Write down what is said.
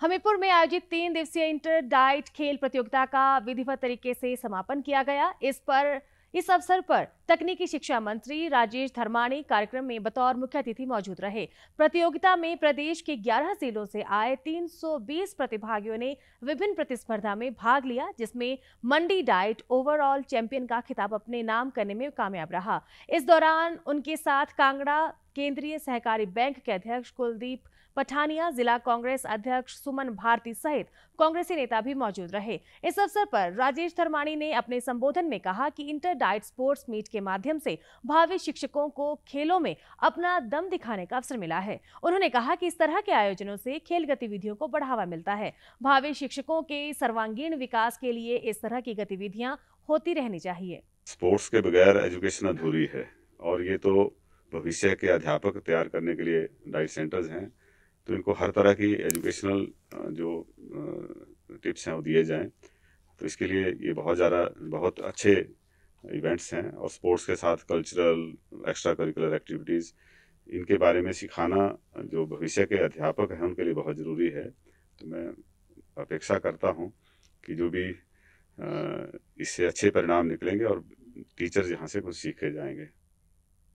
हमीरपुर में आयोजित तीन दिवसीय इंटर डाइट खेल प्रतियोगिता का विधिवत तरीके से समापन किया गया इस पर इस अवसर पर तकनीकी शिक्षा मंत्री राजेश धर्माणी कार्यक्रम में बतौर मुख्य अतिथि मौजूद रहे प्रतियोगिता में प्रदेश के 11 जिलों से आए 320 प्रतिभागियों ने विभिन्न प्रतिस्पर्धा में भाग लिया जिसमें मंडी डाइट ओवरऑल चैंपियन का खिताब अपने नाम करने में कामयाब रहा इस दौरान उनके साथ कांगड़ा केंद्रीय सहकारी बैंक के अध्यक्ष कुलदीप पठानिया जिला कांग्रेस अध्यक्ष सुमन भारती सहित कांग्रेसी नेता भी मौजूद रहे इस अवसर पर राजेश धर्माणी ने अपने संबोधन में कहा कि इंटर डाइट स्पोर्ट्स मीट के माध्यम से भावी शिक्षकों को खेलों में अपना दम दिखाने का अवसर मिला है उन्होंने कहा कि इस तरह के आयोजनों से खेल गतिविधियों को बढ़ावा मिलता है भावी शिक्षकों के सर्वांगीण विकास के लिए इस तरह की गतिविधियाँ होती रहनी चाहिए स्पोर्ट्स के बगैर एजुकेशन अधूरी है और ये तो भविष्य के अध्यापक तैयार करने के लिए डाइट सेंटर्स हैं तो इनको हर तरह की एजुकेशनल जो टिप्स हैं वो दिए जाएं तो इसके लिए ये बहुत ज़्यादा बहुत अच्छे इवेंट्स हैं और स्पोर्ट्स के साथ कल्चरल एक्स्ट्रा करिकुलर एक्टिविटीज़ इनके बारे में सिखाना जो भविष्य के अध्यापक हैं उनके लिए बहुत ज़रूरी है तो मैं अपेक्षा करता हूँ कि जो भी इससे अच्छे परिणाम निकलेंगे और टीचर्स यहाँ से कुछ सीखे जाएंगे